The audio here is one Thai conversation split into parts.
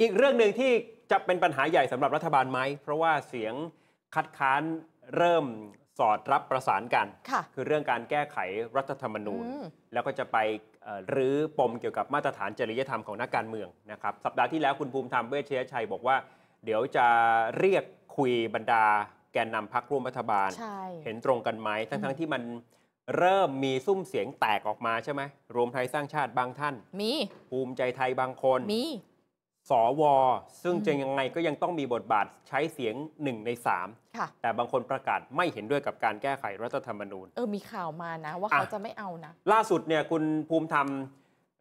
อีกเรื่องหนึ่งที่จะเป็นปัญหาใหญ่สำหรับรัฐบาลไหม เพราะว่าเสียงคัดค้านเริ่มสอดรับประสานกันคคือเรื่องการแก้ไขรัฐธรรมนูญ แล้วก็จะไปรื้อปมเกี่ยวกับมาตรฐานจริยธรรมของนักการเมืองนะครับ สัปดาห์ที่แล้วคุณภูมิธรรมเวชยชัยบอกว่า เดี๋ยวจะเรียกคุยบรรดาแกนนำพักร่วมรัฐบาล เห็นตรงกันไหม ทั้งๆทที่มันเริ่มมีซุ้มเสียงแตกออกมาใช่ไหม รวมไทยสร้างชาติบางท่าน มี ภูมิใจไทยบางคน มีสวซึ่งจะยังไงก็ยังต้องมีบทบาทใช้เสียงหนึ่งในสามแต่บางคนประกาศไม่เห็นด้วยกับการแก้ไขรัฐธรรมนูญเออ มีข่าวมานะ ว่าเขาจะไม่เอานะ ล่าสุดเนี่ยคุณภูมิธรรม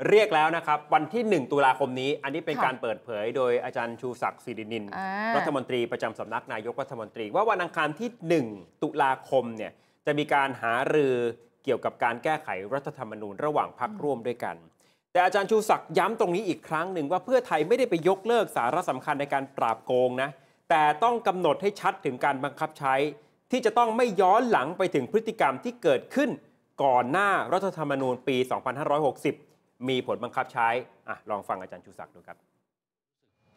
เรียกแล้วนะครับ วันที่ 1 ตุลาคมนี้อันนี้เป็นการเปิดเผยโดยอาจารย์ชูศักดิ์สิรินิน รัฐมนตรีประจำสำนักนายกรัฐมนตรี ว่าวันอังคารที่ 1 ตุลาคมเนี่ยจะมีการหารือเกี่ยวกับการแก้ไขรัฐธรรมนูญระหว่างพักร่วมด้วยกันแต่อาจารย์ชูศักดิ์ย้ำตรงนี้อีกครั้งหนึ่งว่าเพื่อไทยไม่ได้ไปยกเลิกสาระสำคัญในการปราบโกงนะ แต่ต้องกำหนดให้ชัดถึงการบังคับใช้ ที่จะต้องไม่ย้อนหลังไปถึงพฤติกรรมที่เกิดขึ้น ก่อนหน้ารัฐธรรมนูญปี 2560 มีผลบังคับใช้อะลองฟังอาจารย์ชูศักดิ์ดูครับ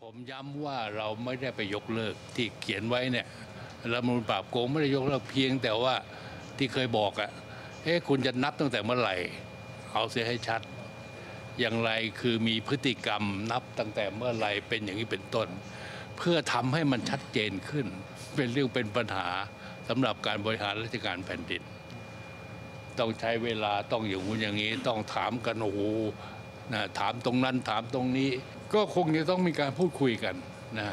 ผมย้ำว่าเราไม่ได้ไปยกเลิกที่เขียนไว้เนี่ยรัฐมนูญปราบโกงไม่ได้ยกเลิกเพียงแต่ว่าที่เคยบอกอะ่ะเอ๊ะคุณจะนับตั้งแต่เมื่อไหร่เอาเสียให้ชัดอย่างไรคือมีพฤติกรรมนับตั้งแต่เมื่อไรเป็นอย่างนี้เป็นต้น เพื่อทำให้มันชัดเจนขึ้น เป็นเรื่องเป็นปัญหาสำหรับการบริหารราชการแผ่นดินต้องใช้เวลาต้องอย่างนู้นอย่างนี้ต้องถามกันโอ้โหนะถามตรงนั้นถามตรงนี้ ก็คงจะต้องมีการพูดคุยกันนะ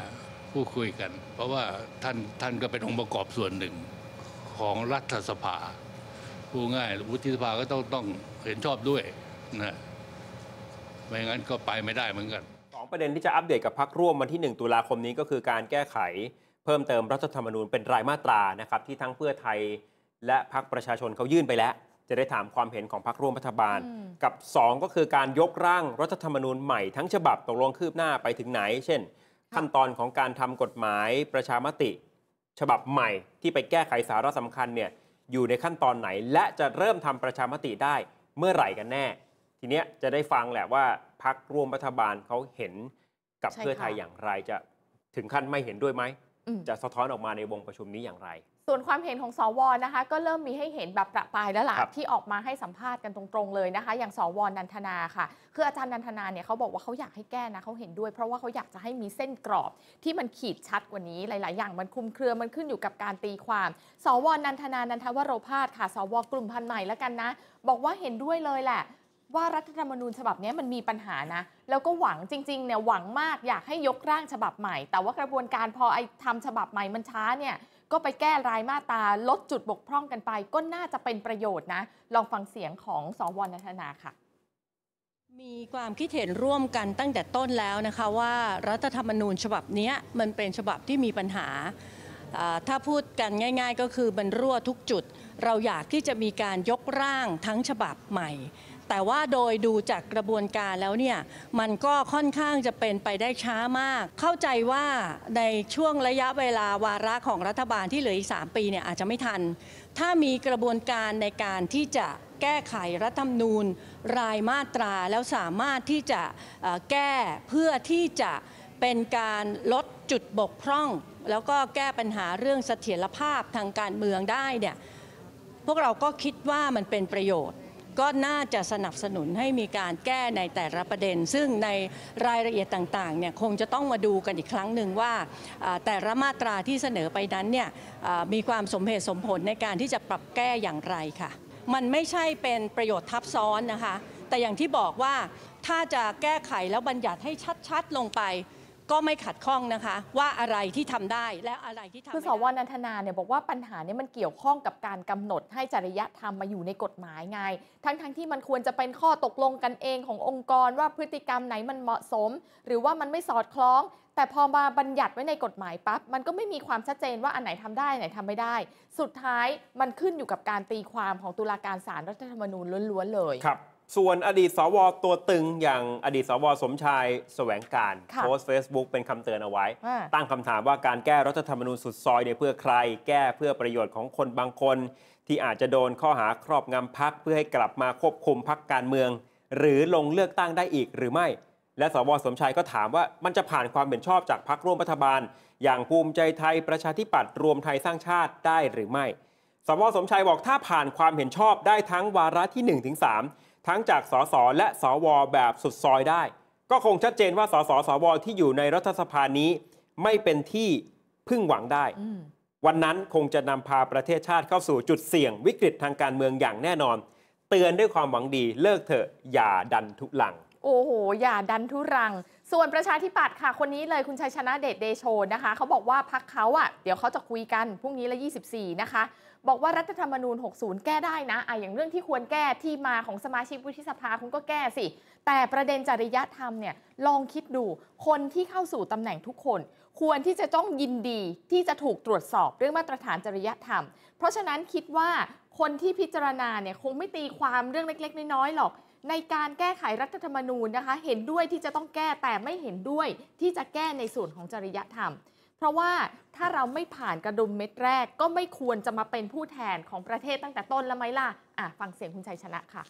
พูดคุยกัน เพราะว่าท่านท่านก็เป็นองค์ประกอบส่วนหนึ่งของรัฐสภาพูดง่ายวุฒิสภาก็ต้องต้องเห็นชอบด้วยนะไม่งั้นก็ไปไม่ได้เหมือนกันสองประเด็นที่จะอัปเดตกับพักร่วมวันที่ 1 ตุลาคมนี้ก็คือการแก้ไขเพิ่มเติมรัฐธรรมนูญเป็นรายมาตรานะครับที่ทั้งเพื่อไทยและพักประชาชนเขายื่นไปแล้ว จะได้ถามความเห็นของพักร่วมรัฐบาล กับ 2 ก็คือการยกร่างรัฐธรรมนูญใหม่ทั้งฉบับตกลงคืบหน้าไปถึงไหน เช่น ขั้นตอนของการทำกฎหมายประชามติ ฉบับใหม่ที่ไปแก้ไขสาระสำคัญเนี่ยอยู่ในขั้นตอนไหนและจะเริ่มทำประชามติได้เมื่อไหร่กันแน่ทีเนี้ยจะได้ฟังแหละว่าพักร่วมรัฐบาลเขาเห็นกับเพื่อไทยอย่างไรจะถึงขั้นไม่เห็นด้วยไหมจะสะท้อนออกมาในวงประชุมนี้อย่างไร ส่วนความเห็นของสวนะคะ ก็เริ่มมีให้เห็นแบบประปายแล้วล่ะที่ออกมาให้สัมภาษณ์กันตรงๆเลยนะคะ อย่างสวนันทนาค่ะคืออาจารย์นันทนาเนี่ยเขาบอกว่าเขาอยากให้แก้นะเขาเห็นด้วยเพราะว่าเขาอยากจะให้มีเส้นกรอบที่มันขีดชัดกว่านี้หลายๆอย่างมันคุมเครือมันขึ้นอยู่กับการตีความ สวนันทนานันทวโรพาสค่ะสวกลุ่มพันใหม่แล้วกันนะบอกว่าเห็นด้วยเลยแหละว่ารัฐธรรมนูญฉบับนี้มันมีปัญหานะ แล้วก็หวังจริงๆเนี่ยหวังมากอยากให้ยกร่างฉบับใหม่ แต่ว่ากระบวนการพอไอ้ทำฉบับใหม่มันช้าเนี่ย ก็ไปแก้รายมาตาลดจุดบกพร่องกันไป ก็น่าจะเป็นประโยชน์นะ ลองฟังเสียงของสวนัทนาค่ะ มีความคิดเห็นร่วมกันตั้งแต่ต้นแล้วนะคะว่ารัฐธรรมนูญฉบับนี้มันเป็นฉบับที่มีปัญหา ถ้าพูดกันง่าย ๆ ก็คือมันรั่วทุกจุด เราอยากที่จะมีการยกร่างทั้งฉบับใหม่แต่ว่าโดยดูจากกระบวนการแล้วเนี่ยมันก็ค่อนข้างจะเป็นไปได้ช้ามาก เข้าใจว่าในช่วงระยะเวลาวาระของรัฐบาลที่เหลืออีก 3 ปีเนี่ยอาจจะไม่ทัน ถ้ามีกระบวนการในการที่จะแก้ไขรัฐธรรมนูญรายมาตรา แล้วสามารถที่จะแก้เพื่อที่จะเป็นการลดจุดบกพร่อง แล้วก็แก้ปัญหาเรื่องเสถียรภาพทางการเมืองได้เนี่ยพวกเราก็คิดว่ามันเป็นประโยชน์ก็น่าจะสนับสนุนให้มีการแก้ในแต่ละประเด็น ซึ่งในรายละเอียดต่างๆเนี่ยคงจะต้องมาดูกันอีกครั้งหนึ่งว่า แต่ละมาตราที่เสนอไปนั้นเนี่ยมีความสมเหตุสมผลในการที่จะปรับแก้อย่างไรค่ะ มันไม่ใช่เป็นประโยชน์ทับซ้อนนะคะแต่อย่างที่บอกว่าถ้าจะแก้ไขแล้วบัญญัติให้ชัดๆลงไปก็ไม่ขัดข้องนะคะว่าอะไรที่ทำได้และอะไรที่ทำคือสวนันทนาเนี่ยบอกว่าปัญหานี้มันเกี่ยวข้องกับการกำหนดให้จริยธรรมมาอยู่ในกฎหมายไง ทั้งๆทที่มันควรจะเป็นข้อตกลงกันเองขององค์กร ว่าพฤติกรรมไหนมันเหมาะสม หรือว่ามันไม่สอดคล้องแต่พอมาบัญญัติไว้ในกฎหมายปั๊บมันก็ไม่มีความชัดเจนว่าอันไหนทำได้อันไหนทำไม่ได้ สุดท้ายมันขึ้นอยู่กับการตีความของตุลาการศาลรัฐธรรมนูญล้วนๆเลยครับส่วนอดีตสวตัวตึงอย่างอดีตสวสมชาย แสวงการโพสเฟซบุ๊กเป็นคำเตือนเอาไว้ ตั้งคำถามว่าการแก้รัฐธรรมนูญสุดซอยเนี่ยเพื่อใครแก้เพื่อประโยชน์ของคนบางคน ที่อาจจะโดนข้อหาครอบงำพักเพื่อให้กลับมาควบคุมพักการเมือง หรือลงเลือกตั้งได้อีกหรือไม่ และสวสมชายก็ถามว่ามันจะผ่านความเห็นชอบจากพักร่วมรัฐบาล อย่างภูมิใจไทยประชาธิปัตย์รวมไทยสร้างชาติได้หรือไม่ สวสมชายบอกถ้าผ่านความเห็นชอบได้ทั้งวาระที่1-3ถึง3ทั้งจากสสและสวแบบสุดซอยได้ ก็คงชัดเจนว่าสสสวที่อยู่ในรัฐสภานี้ไม่เป็นที่พึ่งหวังได้ วันนั้นคงจะนำพาประเทศชาติเข้าสู่จุดเสี่ยงวิกฤตทางการเมืองอย่างแน่นอน เตือนด้วยความหวังดีเลิกเถอะอย่าดันทุลัง โอ้โห อย่าดันทุรัง ส่วนประชาธิปัตย์ค่ะคนนี้เลยคุณชัยชนะเดชเดโชนะคะเขาบอกว่าพักเขาอะ่ะ เดี๋ยวเขาจะคุยกันพรุ่งนี้ละ 24 นะคะบอกว่ารัฐธรรมนูญ60 แก้ได้นะอ้ะอย่างเรื่องที่ควรแก้ที่มาของสมาชิกวุฒิสภาคุณก็แก้สิ แต่ประเด็นจริยธรรมเนี่ยลองคิดดู คนที่เข้าสู่ตำแหน่งทุกคน ควรที่จะต้องยินดีที่จะถูกตรวจสอบเรื่องมาตรฐานจริยธรรม เพราะฉะนั้นคิดว่าคนที่พิจารณาเนี่ยคงไม่ตีความเรื่องเล็กๆ น้อยๆหรอก ในการแก้ไขรัฐธรรมนูญนะคะเห็นด้วยที่จะต้องแก้แต่ไม่เห็นด้วยที่จะแก้ในส่วนของจริยธรรมเพราะว่าถ้าเราไม่ผ่านกระดุมเม็ดแรกก็ไม่ควรจะมาเป็นผู้แทนของประเทศตั้งแต่ต้น แล้วไหมล่ะอ่ะ ฟังเสียงคุณชัยชนะค่ะ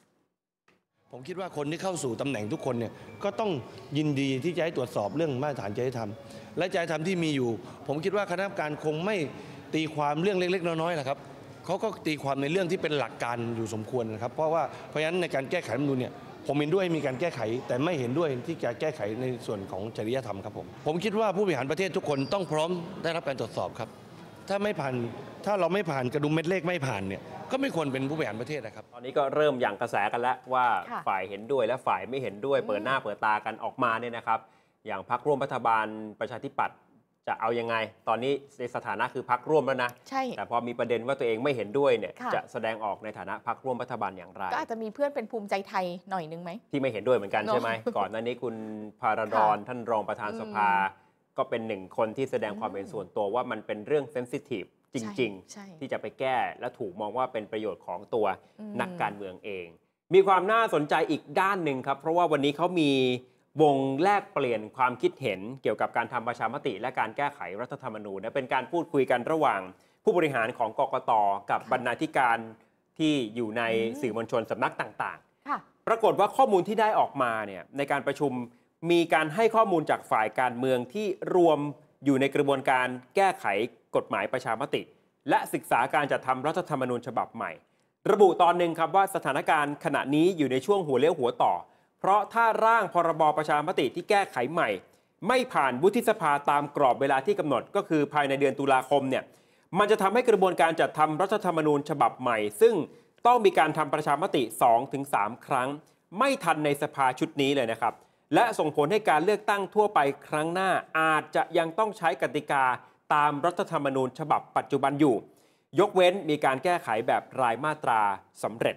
ผมคิดว่าคนที่เข้าสู่ตำแหน่งทุกคนเนี่ยก็ต้องยินดีที่จะให้ตรวจสอบเรื่องมาตรฐานจริยธรรมและจริยธรรมที่มีอยู่ ผมคิดว่าคณะกรรมการคงไม่ตีความเรื่องเล็ก ๆน้อยๆนะครับเขาก็ตีความในเรื่องที่เป็นหลักการอยู่สมควรนะครับเพราะว่าเพราะฉะนั้นในการแก้ไขรัฐมนูลเนี่ยผมเห็นด้วยมีการแก้ไขแต่ไม่เห็นด้วยที่จะแก้ไขในส่วนของจริยธรรมครับ ผมผมคิดว่าผู้บริหารประเทศทุกคนต้องพร้อมได้รับการตรวจสอบครับ ถ้าไม่ผ่านถ้าเราไม่ผ่านกระดุมเม็ดเลขไม่ผ่านเนี่ยก็ไม่ควรเป็นผู้บริหารประเทศนะครับ ตอนนี้ก็เริ่มอย่างกระแสกันแล้วว่าฝ่ายเห็นด้วยและฝ่ายไม่เห็นด้วยเปิดหน้าเปิดตากันออกมาเนี่ยนะครับ อย่างพรรคร่วมรัฐบาลประชาธิปัตย์จะเอายังไง ตอนนี้ในสถานะคือพักร่วมแล้วนะใช่แต่พอมีประเด็นว่าตัวเองไม่เห็นด้วยเนี่ยะจะแสดงออกในฐานะพักร่วมรัฐบาลอย่างไรก็อาจจะมีเพื่อนเป็นภูมิใจไทยหน่อยนึงไหมที่ไม่เห็นด้วยเหมือนกันนใช่ไหมก่อนหน้านี้คุณพารดอนท่านรองประธานสภา ก็เป็นหนึ่งคนที่แสดงความเป็นส่วนตัวว่ามันเป็นเรื่องเซนซิทีฟจริงๆ ที่จะไปแก้และถูกมองว่าเป็นประโยชน์ของตัวนักการเมืองเอง มีความน่าสนใจอีกด้านหนึ่งครับ เพราะว่าวันนี้เขามีวงแลกเปลี่ยนความคิดเห็นเกี่ยวกับการทำประชามติ และการแก้ไขรัฐธรรมนูญนะเป็นการพูดคุยกันระหว่างผู้บริหารของกกตกับบรรณาธิการที่อยู่ในสื่อมวลชนสำนักต่างๆ ปรากฏว่าข้อมูลที่ได้ออกมาเนี่ยในการประชุมมีการให้ข้อมูลจากฝ่ายการเมืองที่รวมอยู่ในกระบวนการแก้ไขกฎหมายประชามติ และศึกษาการจัดทำรัฐธรรมนูญฉบับใหม่ ระบุตอนหนึ่งครับว่าสถานการณ์ขณะนี้อยู่ในช่วงหัวเลี้ยวหัวต่อเพราะถ้าร่างพรบประชามติที่แก้ไขใหม่ ไม่ผ่านวุฒิสภาตามกรอบเวลาที่กำหนด ก็คือภายในเดือนตุลาคมเนี่ยมันจะทำให้กระบวนการจัดทำรัฐธรรมนูญฉบับใหม่ ซึ่งต้องมีการทำประชามติ 2-3 ครั้ง ไม่ทันในสภาชุดนี้เลยนะครับ และส่งผลให้การเลือกตั้งทั่วไปครั้งหน้าอาจจะยังต้องใช้กติกาตามรัฐธรรมนูญฉบับปัจจุบันอยู่ ยกเว้นมีการแก้ไขแบบรายมาตราสำเร็จ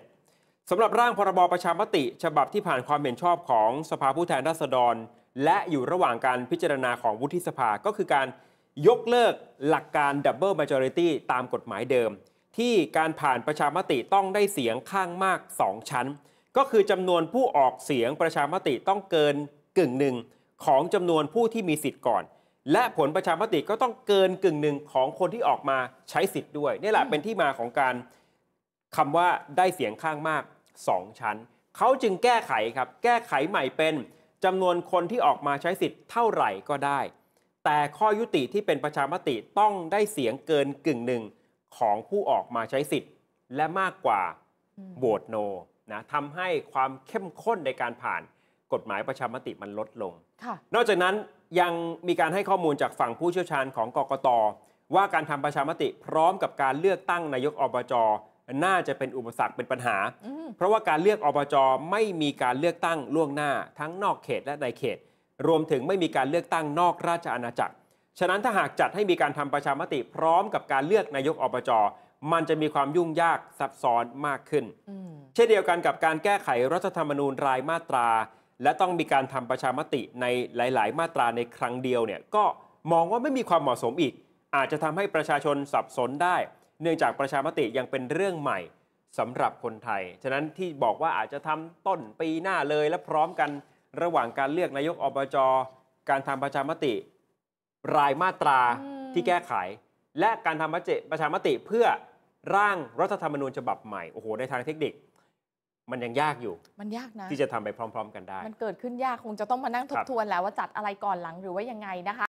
สำหรับร่างพรบประชามติ ฉบับที่ผ่านความเห็นชอบของสภาผู้แทนราษฎร และอยู่ระหว่างการพิจารณาของวุฒิสภา ก็คือการยกเลิกหลักการดับเบิลมาจอริตี้ตามกฎหมายเดิม ที่การผ่านประชามติต้องได้เสียงข้างมาก 2 ชั้น ก็คือจำนวนผู้ออกเสียงประชามติต้องเกินกึ่งหนึ่งของจำนวนผู้ที่มีสิทธิ์ก่อน และผลประชามติก็ต้องเกินกึ่งหนึ่งของคนที่ออกมาใช้สิทธิ์ด้วยนี่แหละเป็นที่มาของการคำว่าได้เสียงข้างมาก2 ชั้นเขาจึงแก้ไขครับแก้ไขใหม่เป็นจำนวนคนที่ออกมาใช้สิทธิ์เท่าไหร่ก็ได้ แต่ข้อยุติที่เป็นประชามติต้องได้เสียงเกินกึ่งหนึ่งของผู้ออกมาใช้สิทธิ์ และมากกว่าโหวตโนนะทำให้ความเข้มข้นในการผ่านกฎหมายประชามติมันลดลงนอกจากนั้นยังมีการให้ข้อมูลจากฝั่งผู้เชี่ยวชาญของกกตว่าการทำประชามติพร้อมกับการเลือกตั้งนายกอบจน่าจะเป็นอุปสรรคเป็นปัญหา เพราะว่าการเลือกอบจไม่มีการเลือกตั้งล่วงหน้า ทั้งนอกเขตและในเขต รวมถึงไม่มีการเลือกตั้งนอกราชอาณาจักร ฉะนั้นถ้าหากจัดให้มีการทำประชามติพร้อมกับการเลือกนายกอบจมันจะมีความยุ่งยากซับซ้อนมากขึ้นเช่นเดียวกันกับการแก้ไขรัฐธรรมนูญรายมาตรา และต้องมีการทำประชามติในหลายๆ มาตราในครั้งเดียวเนี่ยก็มองว่าไม่มีความเหมาะสมอีก อาจจะทำให้ประชาชนสับสนได้เนื่องจากประชามติยังเป็นเรื่องใหม่สำหรับคนไทย ฉะนั้นที่บอกว่าอาจจะทำต้นปีหน้าเลย และพร้อมกันระหว่างการเลือกนายกอบจ การทำประชามติรายมาตราที่แก้ไข และการทำประชามติเพื่อร่างรัฐธรรมนูญฉบับใหม่โอ้โหในทางเทคนิค มันยังยากอยู่มันยากนะที่จะทำไปพร้อมๆ กันได้ มันเกิดขึ้นยากคงจะต้องมานั่งทบทวนแล้ว ว่าจัดอะไรก่อนหลังหรือว่ายังไงนะคะ